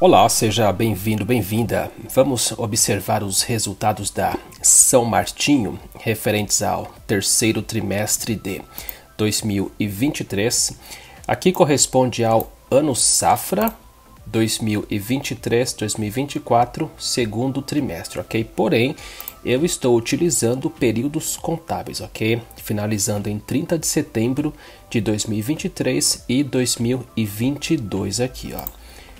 Olá, seja bem-vindo, bem-vinda. Vamos observar os resultados da São Martinho referentes ao terceiro trimestre de 2023. Aqui corresponde ao ano safra 2023-2024, segundo trimestre, ok? Porém, eu estou utilizando períodos contábeis, ok? Finalizando em 30 de setembro de 2023 e 2022 aqui, ó.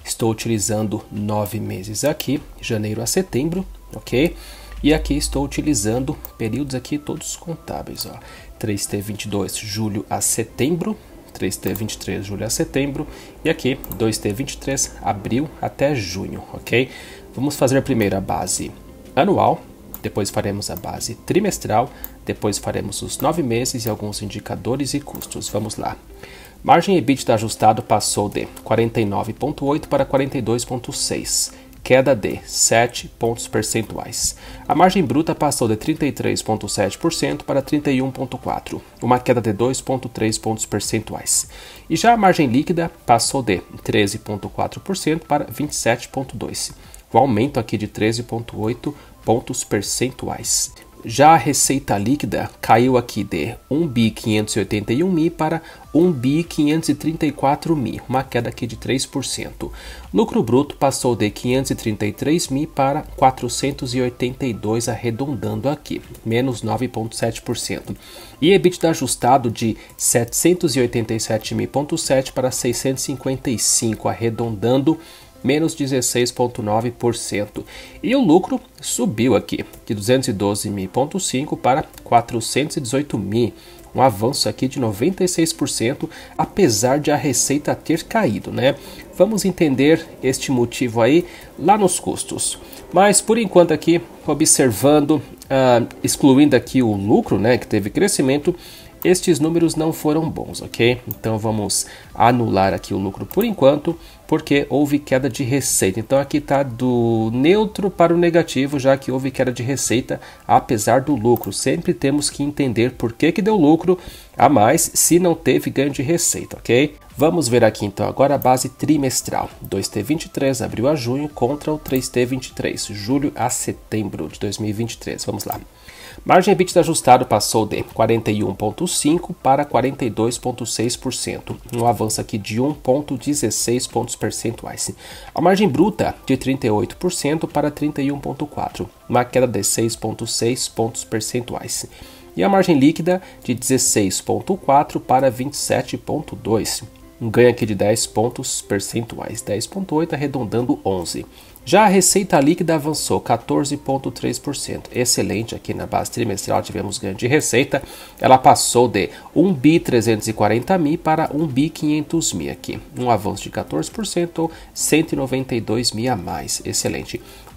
Estou utilizando nove meses aqui, janeiro a setembro, ok? E aqui estou utilizando períodos aqui todos contábeis, ó. 3T22, julho a setembro, 3T23, julho a setembro, e aqui 2T23, abril até junho, ok? Vamos fazer primeiro a base anual, depois faremos a base trimestral, depois faremos os nove meses e alguns indicadores e custos. Vamos lá. Margem EBITDA ajustado passou de 49,8 para 42,6, queda de 7 pontos percentuais. A margem bruta passou de 33,7% para 31,4%, uma queda de 2,3 pontos percentuais. E já a margem líquida passou de 13,4% para 27,2%, o aumento aqui de 13,8 pontos percentuais. Já a receita líquida caiu aqui de 1 bi 581 mil para 1 bi 534 mil, uma queda aqui de 3%. Lucro bruto passou de 533 mil para 482 arredondando aqui, menos 9.7%. E EBITDA ajustado de 787.7 para 655 arredondando menos 16,9%. E o lucro subiu aqui, de 212.5 para 418.000, mil. Um avanço aqui de 96%, apesar de a receita ter caído, né? Vamos entender este motivo aí lá nos custos. Mas por enquanto aqui, observando, uh, excluindo aqui o lucro, né, que teve crescimento, estes números não foram bons, ok? Então vamos anular aqui o lucro por enquanto, porque houve queda de receita. Então aqui está do neutro para o negativo, já que houve queda de receita, apesar do lucro. Sempre temos que entender por que, que deu lucro a mais se não teve ganho de receita, ok? Vamos ver aqui então agora a base trimestral. 2T23 abril a junho contra o 3T23, julho a setembro de 2023. Vamos lá. Margem EBITDA ajustado passou de 41,5% para 42,6%, um avanço aqui de 1,16 pontos percentuais. A margem bruta de 38% para 31,4%, uma queda de 6,6 pontos percentuais e a margem líquida de 16,4 para 27,2, um ganho aqui de 10 pontos percentuais, 10,8 arredondando 11. Já a receita líquida avançou 14,3%, excelente aqui na base trimestral, tivemos ganho de receita, ela passou de 1 bi 340 mil para 1 bi 500 mil aqui, um avanço de 14% ou 192 mil a mais, excelente.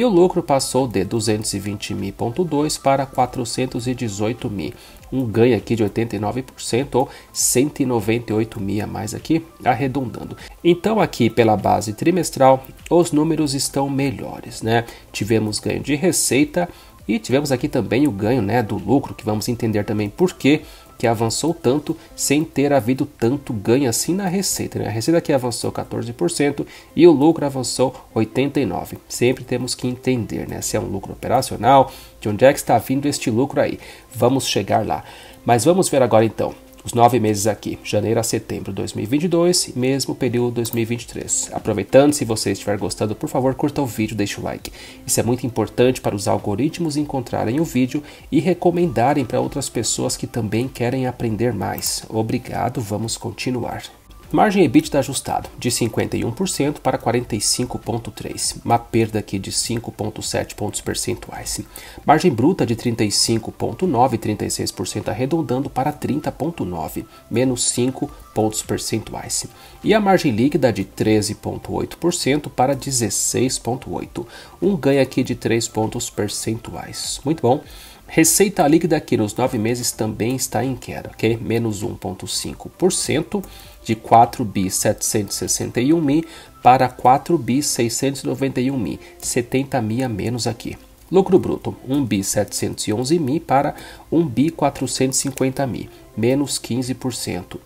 e o lucro passou de 220.2 para 418.000, um ganho aqui de 89% ou 198.000 a mais aqui, arredondando. Então aqui pela base trimestral, os números estão melhores, né? Tivemos ganho de receita e tivemos aqui também o ganho, né, do lucro, que vamos entender também por quê que avançou tanto sem ter havido tanto ganho assim na receita. Né? A receita aqui avançou 14% e o lucro avançou 89%. Sempre temos que entender né? se é um lucro operacional, de onde é que está vindo este lucro aí. Vamos chegar lá. Mas vamos ver agora então os nove meses aqui, janeiro a setembro de 2022 e mesmo período 2023. Aproveitando, se você estiver gostando, por favor, curta o vídeo, deixe o like. Isso é muito importante para os algoritmos encontrarem o vídeo e recomendarem para outras pessoas que também querem aprender mais. Obrigado, vamos continuar. Margem EBITDA ajustado de 51% para 45,3%, uma perda aqui de 5,7 pontos percentuais. Margem bruta de 35,9% 36%, arredondando para 30,9%, menos 5 pontos percentuais. E a margem líquida de 13,8% para 16,8%, um ganho aqui de 3 pontos percentuais. Muito bom. Receita líquida aqui nos nove meses também está em queda, ok? Menos 1,5% de 4B 761 4.761.000 para 4B 691 4.691.000, 70.000 a menos aqui. Lucro bruto, 1 b 711 mil para 1 b 450 mil, menos 15%.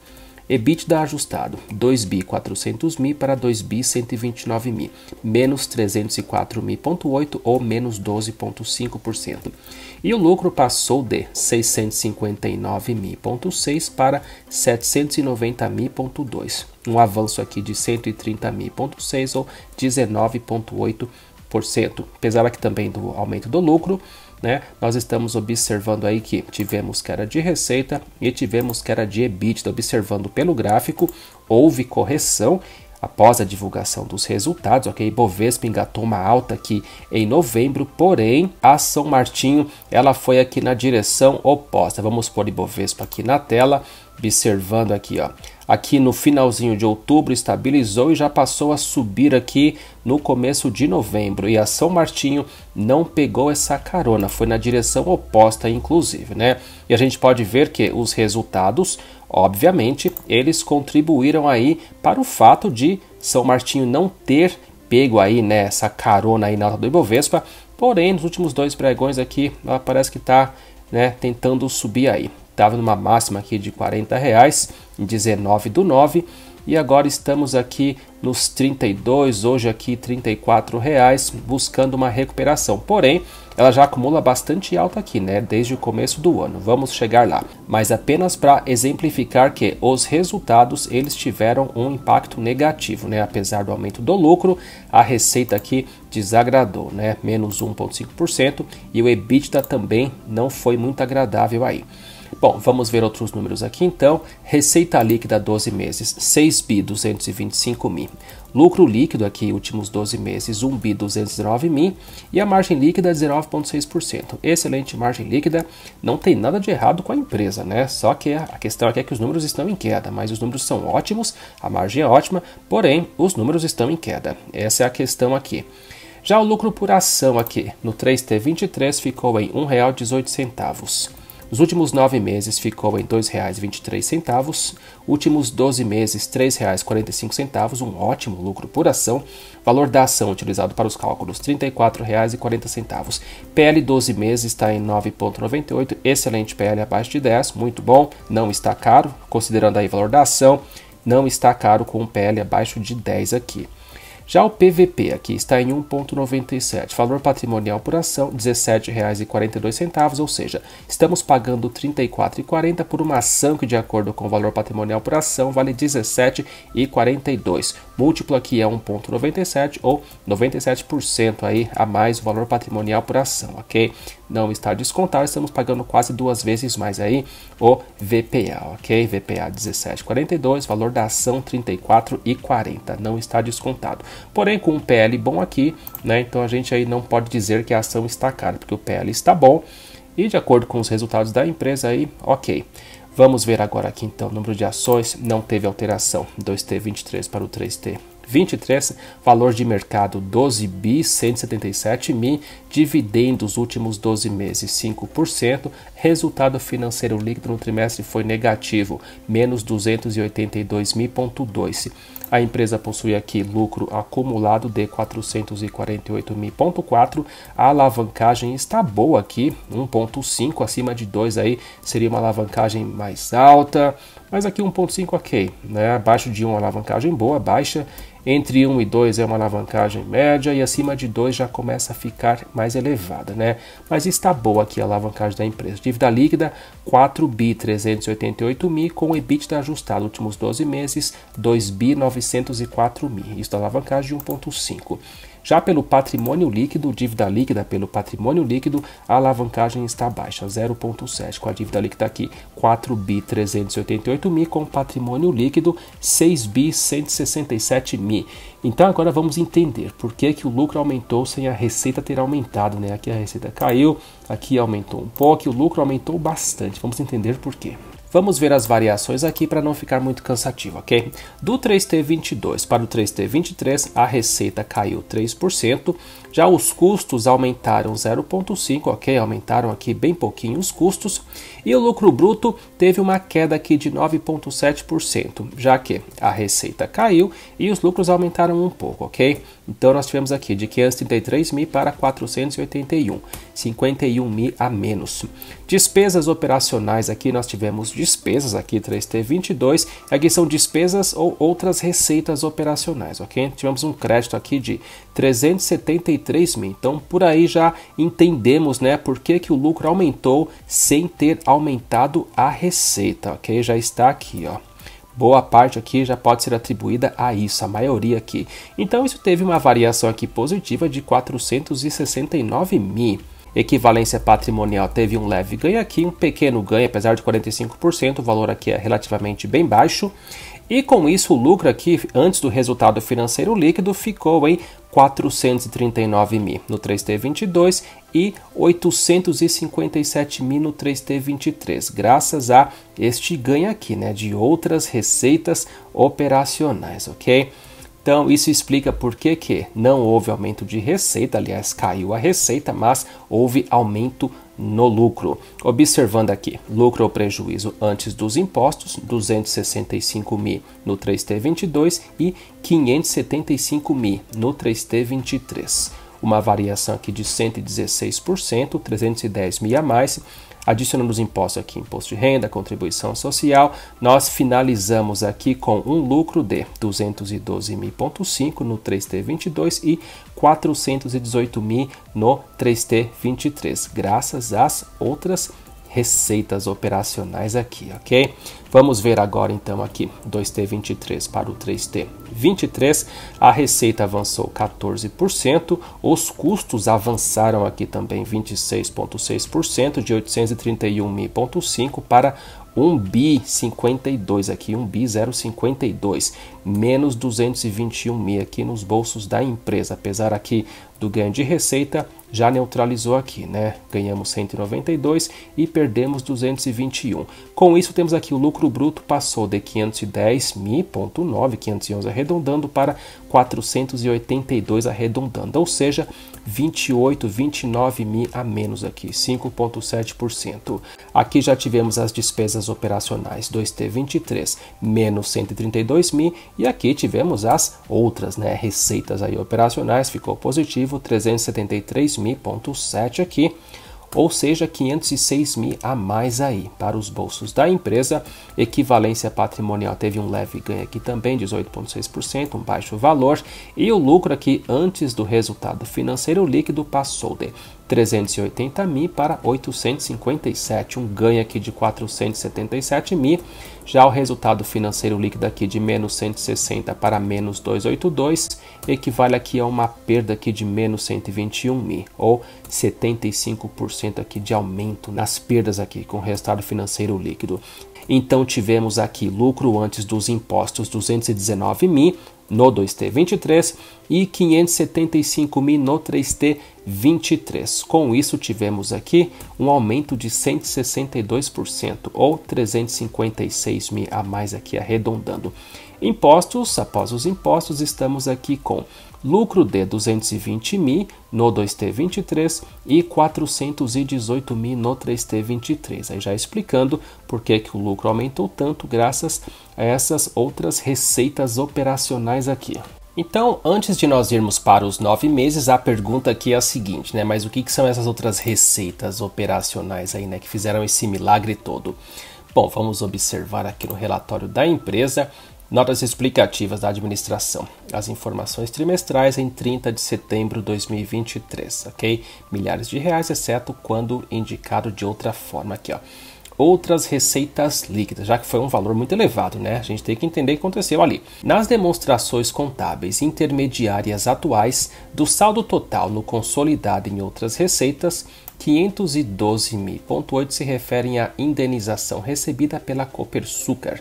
EBITDA ajustado 2.400.000 para 2.129.000, menos 304.000.8 ou menos 12,5%. E o lucro passou de 659.000.6 para 790.000.2, um avanço aqui de 130.000.6 ou 19,8%. Apesar aqui também do aumento do lucro, né? Nós estamos observando aí que tivemos queda de receita e tivemos queda de EBITDA, observando pelo gráfico, houve correção após a divulgação dos resultados, ok? Bovespa engatou uma alta aqui em novembro, porém a São Martinho ela foi aqui na direção oposta. Vamos pôr Ibovespa aqui na tela observando aqui, ó. Aqui no finalzinho de outubro estabilizou e já passou a subir aqui no começo de novembro. E a São Martinho não pegou essa carona, foi na direção oposta, inclusive, né? E a gente pode ver que os resultados, obviamente, eles contribuíram aí para o fato de São Martinho não ter pego aí nessa né, essa carona aí na alta do Ibovespa. Porém, nos últimos dois pregões aqui, ela parece que está né, tentando subir aí estava numa máxima aqui de 40 reais em 19 do 9 e agora estamos aqui nos 32, hoje aqui 34 reais, buscando uma recuperação. Porém, ela já acumula bastante alta aqui, né? Desde o começo do ano. Vamos chegar lá. Mas apenas para exemplificar que os resultados eles tiveram um impacto negativo, né? Apesar do aumento do lucro, a receita aqui desagradou, né? Menos 1,5% e o EBITDA também não foi muito agradável aí. Bom, vamos ver outros números aqui então. Receita líquida 12 meses, 6 bi 225 mil. Lucro líquido aqui, últimos 12 meses, 1 bi 209 mil. E a margem líquida 19,6%. Excelente margem líquida, não tem nada de errado com a empresa, né? Só que a questão aqui é que os números estão em queda, mas os números são ótimos, a margem é ótima, porém os números estão em queda. Essa é a questão aqui. Já o lucro por ação aqui, no 3T23 ficou em R$ 1,18. Nos últimos 9 meses ficou em R$ 2,23, últimos 12 meses R$ 3,45, um ótimo lucro por ação. Valor da ação utilizado para os cálculos R$ 34,40. PL 12 meses está em 9,98, excelente PL abaixo de 10, muito bom, não está caro, considerando aí o valor da ação, não está caro com um PL abaixo de 10 aqui. Já o PVP aqui está em 1,97, valor patrimonial por ação R$ 17,42, ou seja, estamos pagando R$ 34,40 por uma ação que, de acordo com o valor patrimonial por ação, vale R$ 17,42. Múltiplo aqui é 1,97 ou 97% aí a mais o valor patrimonial por ação, ok? Não está descontado, estamos pagando quase duas vezes mais aí o VPA, ok? VPA 17,42, valor da ação 34,40, não está descontado porém com um PL bom aqui, né, então a gente aí não pode dizer que a ação está cara, porque o PL está bom e de acordo com os resultados da empresa aí, ok. Vamos ver agora aqui então o número de ações, não teve alteração, 2T23 para o 3T 23, valor de mercado 12 bi 177 mil dividendos últimos 12 meses 5%, resultado financeiro líquido no trimestre foi negativo, menos 282.2. A empresa possui aqui lucro acumulado de 448.4, a alavancagem está boa aqui, 1.5 acima de 2 aí, seria uma alavancagem mais alta, mas aqui 1.5 ok, né? Abaixo de 1 alavancagem boa, baixa, entre 1 e 2 é uma alavancagem média e acima de 2 já começa a ficar mais mais elevada, né? Mas está boa aqui a alavancagem da empresa. Dívida líquida 4 bi 388 mil com EBITDA ajustado últimos 12 meses 2 bi 904 mil. Isso da é alavancagem de 1.5. Já pelo patrimônio líquido, dívida líquida pelo patrimônio líquido, a alavancagem está baixa, 0,7, com a dívida líquida aqui 4 bi 388 mil, com patrimônio líquido 6 bi 167 mil. Então agora vamos entender por que, que o lucro aumentou sem a receita ter aumentado, né? Aqui a receita caiu, aqui aumentou um pouco, o lucro aumentou bastante. Vamos entender por quê. Vamos ver as variações aqui para não ficar muito cansativo, ok? Do 3T22 para o 3T23, a receita caiu 3%, já os custos aumentaram 0,5%, ok? Aumentaram aqui bem pouquinho os custos e o lucro bruto teve uma queda aqui de 9,7%, já que a receita caiu e os lucros aumentaram um pouco, ok? Então nós tivemos aqui de 533 mil para 481, 51 mil a menos. Despesas operacionais aqui nós tivemos despesas aqui 3T22, aqui é são despesas ou outras receitas operacionais, ok? Tivemos um crédito aqui de 373 mil. Então por aí já entendemos, né, por que, que o lucro aumentou sem ter aumentado aumentado a receita, ok? Já está aqui, ó. Boa parte aqui já pode ser atribuída a isso, a maioria aqui. Então isso teve uma variação aqui positiva de 469 mil. Equivalência patrimonial teve um leve ganho aqui, um pequeno ganho, apesar de 45%, o valor aqui é relativamente bem baixo. E com isso, o lucro aqui, antes do resultado financeiro líquido, ficou em 439 mil no 3T22 e 857 mil no 3T23, graças a este ganho aqui, né, de outras receitas operacionais, ok? Então, isso explica por que, que não houve aumento de receita, aliás, caiu a receita, mas houve aumento no lucro. Observando aqui, lucro ou prejuízo antes dos impostos, 265 mil no 3T22 e 575 mil no 3T23. Uma variação aqui de 116%, 310 mil a mais, Adicionamos imposto aqui, imposto de renda, contribuição social. Nós finalizamos aqui com um lucro de 212.5 no 3T22 e 418.000 no 3T23, graças às outras receitas operacionais aqui, ok? Vamos ver agora então aqui, 2T23 para o 3T23, a receita avançou 14%, os custos avançaram aqui também 26,6%, de 831.5 para 1 bi 52 aqui, 1 bi 052, menos 221 mil aqui nos bolsos da empresa, apesar aqui do ganho de receita, já neutralizou aqui, né? Ganhamos 192 e perdemos 221. Com isso, temos aqui o lucro bruto passou de 510.9, 511 arredondando para 482 arredondando, ou seja, 28, 29 mil a menos aqui, 5,7%. Aqui já tivemos as despesas operacionais 2T23, menos 132 mil, e aqui tivemos as outras, né, receitas aí operacionais, ficou positivo, 373 mil,7 aqui ou seja, 506 mil a mais aí para os bolsos da empresa. Equivalência patrimonial teve um leve ganho aqui também, 18,6%, um baixo valor, e o lucro aqui antes do resultado financeiro líquido passou de 380 mil para 857, um ganho aqui de 477 mil. Já o resultado financeiro líquido aqui de menos 160 para menos 282 equivale aqui a uma perda aqui de menos 121 mil, ou 75% aqui de aumento nas perdas aqui com o resultado financeiro líquido. Então tivemos aqui lucro antes dos impostos 219 mil no 2T23 e 575 mil no 3T23. 23. Com isso, tivemos aqui um aumento de 162% ou 356 mil a mais aqui arredondando. Impostos, após os impostos, estamos aqui com lucro de 220 mil no 2T23 e 418 mil no 3T23. Aí já explicando por que, que o lucro aumentou tanto graças a essas outras receitas operacionais aqui. Então, antes de nós irmos para os nove meses, a pergunta aqui é a seguinte, né? Mas o que, que são essas outras receitas operacionais aí, né? Que fizeram esse milagre todo? Bom, vamos observar aqui no relatório da empresa Notas explicativas da administração. As informações trimestrais em 30 de setembro de 2023, ok? Milhares de reais, exceto quando indicado de outra forma aqui, ó outras receitas líquidas, já que foi um valor muito elevado, né? A gente tem que entender o que aconteceu ali. Nas demonstrações contábeis intermediárias atuais, do saldo total no consolidado em outras receitas, 512.8 se referem à indenização recebida pela Copersucar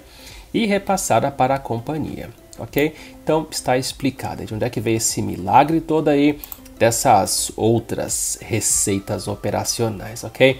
e repassada para a companhia, ok? Então está explicada de onde é que veio esse milagre todo aí dessas outras receitas operacionais, ok?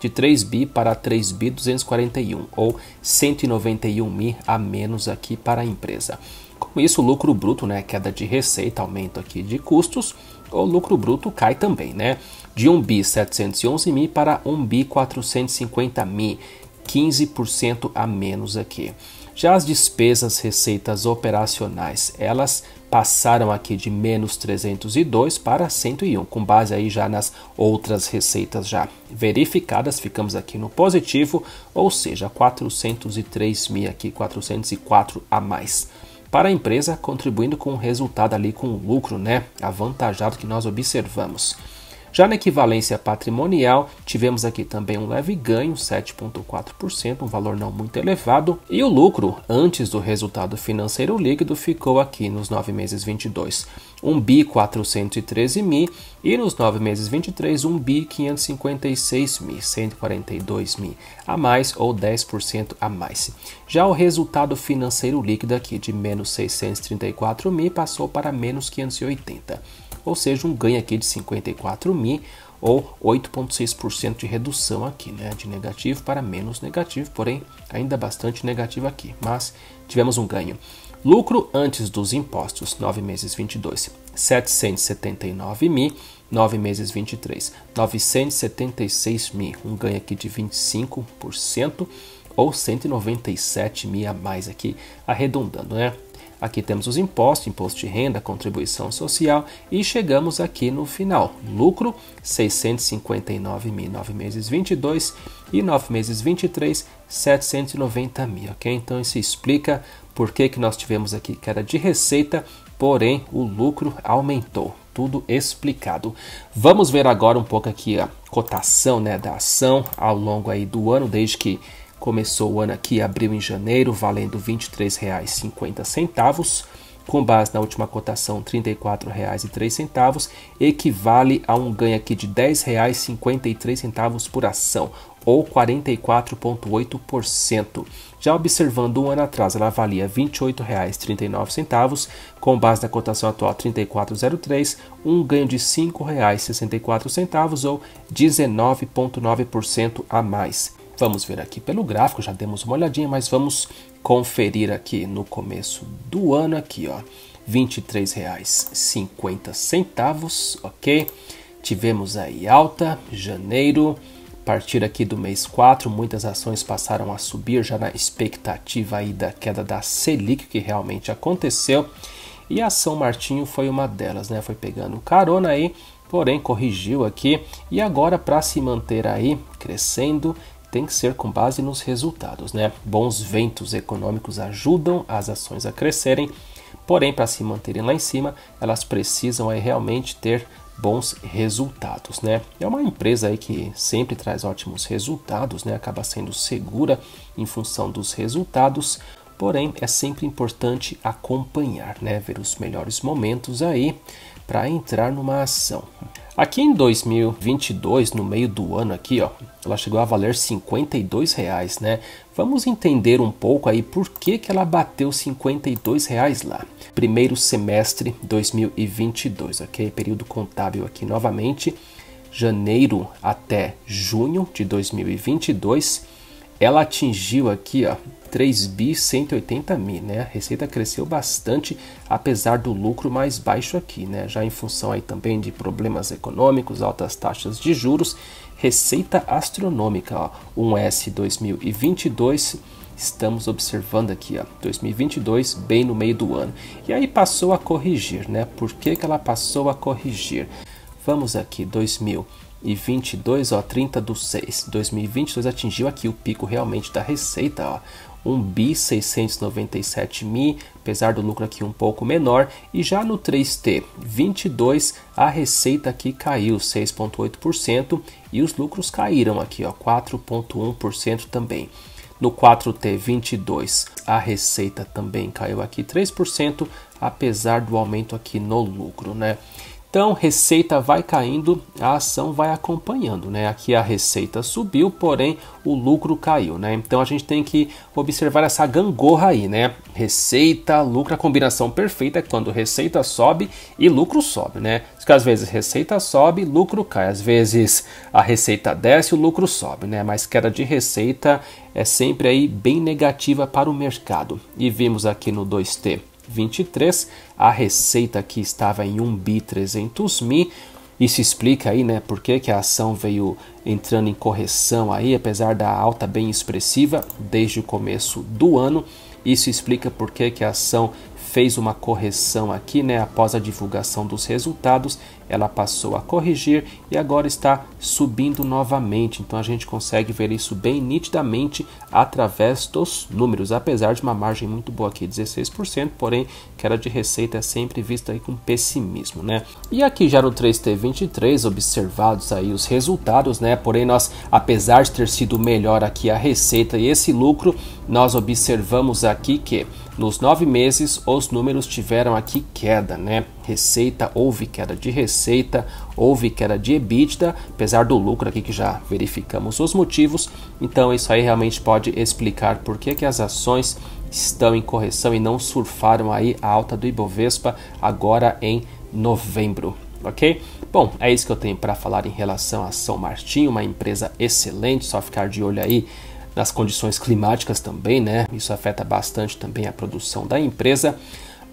de 3 bi para 3 bi 241 ou 191 mil a menos aqui para a empresa. Com isso, o lucro bruto, né, queda de receita, aumento aqui de custos, o lucro bruto cai também, né? De 1 bi 711 mil para 1 bi 450 mil, 15% a menos aqui. Já as despesas, receitas operacionais, elas passaram aqui de menos 302 para 101, com base aí já nas outras receitas já verificadas, ficamos aqui no positivo, ou seja, 403 mil aqui, 404 a mais para a empresa, contribuindo com um resultado ali com lucro, né, avantajado que nós observamos. Já na equivalência patrimonial, tivemos aqui também um leve ganho, 7,4%, um valor não muito elevado, e o lucro antes do resultado financeiro líquido ficou aqui nos 9 meses 22, 1 bi 413 mil e nos 9 meses 23, 1 bi 556 mil, 142 mil a mais ou 10% a mais. Já o resultado financeiro líquido aqui de menos 634 mil passou para menos 580 ou seja, um ganho aqui de 54 mil ou 8,6% de redução aqui, né? De negativo para menos negativo, porém ainda bastante negativo aqui, mas tivemos um ganho. Lucro antes dos impostos, 9 meses 22, 779 mil, 9 meses 23, 976 mil, um ganho aqui de 25% ou 197 mil a mais aqui, arredondando, né? Aqui temos os impostos, imposto de renda, contribuição social e chegamos aqui no final. Lucro 659.000, 9 meses 22 e 9 meses 23, 790.000, OK? Então isso explica por que, que nós tivemos aqui queda de receita, porém o lucro aumentou. Tudo explicado. Vamos ver agora um pouco aqui a cotação né, da ação ao longo aí do ano, desde que Começou o ano aqui, abriu em janeiro, valendo R$ 23,50, com base na última cotação R$ 34,03, equivale a um ganho aqui de R$ 10,53 por ação, ou 44,8%. Já observando um ano atrás, ela valia R$ 28,39, com base na cotação atual R$ 34,03, um ganho de R$ 5,64 ou 19,9% a mais. Vamos ver aqui pelo gráfico, já demos uma olhadinha, mas vamos conferir aqui no começo do ano aqui, ó, R$ 23,50, OK? Tivemos aí alta, janeiro, a partir aqui do mês 4, muitas ações passaram a subir já na expectativa aí da queda da Selic que realmente aconteceu. E a São Martinho foi uma delas, né? Foi pegando carona aí, porém corrigiu aqui e agora para se manter aí crescendo, tem que ser com base nos resultados, né? Bons ventos econômicos ajudam as ações a crescerem, porém, para se manterem lá em cima, elas precisam aí realmente ter bons resultados, né? É uma empresa aí que sempre traz ótimos resultados, né? Acaba sendo segura em função dos resultados, porém é sempre importante acompanhar, né? Ver os melhores momentos aí para entrar numa ação. Aqui em 2022, no meio do ano aqui, ó, ela chegou a valer 52 reais, né? Vamos entender um pouco aí por que, que ela bateu 52 reais lá. Primeiro semestre 2022, ok? Período contábil aqui novamente, janeiro até junho de 2022, ela atingiu aqui, ó, 3 bi 180 mil, né? A receita cresceu bastante, apesar do lucro mais baixo aqui, né? Já em função aí também de problemas econômicos, altas taxas de juros, receita astronômica, ó, 1S 2022 estamos observando aqui, ó, 2022, bem no meio do ano. E aí passou a corrigir, né? Por que, que ela passou a corrigir? Vamos aqui, 2022, ó, 30 do 6. 2022 atingiu aqui o pico realmente da receita, ó, 1 bi 697 mi, apesar do lucro aqui um pouco menor, e já no 3T 22 a receita aqui caiu 6.8% e os lucros caíram aqui, ó, 4.1% também. No 4T22, a receita também caiu aqui 3%, apesar do aumento aqui no lucro, né? Então, receita vai caindo, a ação vai acompanhando, né? Aqui a receita subiu, porém o lucro caiu, né? Então a gente tem que observar essa gangorra aí, né? Receita, lucro, a combinação perfeita é quando receita sobe e lucro sobe, né? Porque às vezes receita sobe, lucro cai, às vezes a receita desce, o lucro sobe, né? Mas queda de receita é sempre aí bem negativa para o mercado. E vimos aqui no 2T 2023, a receita que estava em 1 bi 300 mil. Isso explica aí, né, por que, que a ação veio entrando em correção aí, apesar da alta bem expressiva desde o começo do ano. Isso explica por que, que a ação fez uma correção aqui, né, após a divulgação dos resultados ela passou a corrigir e agora está subindo novamente. Então a gente consegue ver isso bem nitidamente através dos números, apesar de uma margem muito boa aqui, 16%, porém queda de receita é sempre vista aí com pessimismo, né? E aqui já no 3T23, observados aí os resultados, né? Porém nós, apesar de ter sido melhor aqui a receita e esse lucro, nós observamos aqui que nos nove meses os números tiveram aqui queda, né? receita, houve queda de receita, houve queda de EBITDA, apesar do lucro aqui que já verificamos os motivos. Então isso aí realmente pode explicar por que, que as ações estão em correção e não surfaram aí a alta do Ibovespa agora em novembro, ok? Bom, é isso que eu tenho para falar em relação a São Martinho, uma empresa excelente, só ficar de olho aí nas condições climáticas também, né? Isso afeta bastante também a produção da empresa.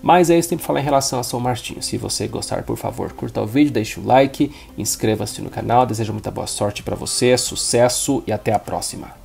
Mas é isso tempo falar em relação a São Martinho. Se você gostar, por favor, curta o vídeo, deixe o like, inscreva-se no canal. Desejo muita boa sorte para você, sucesso e até a próxima.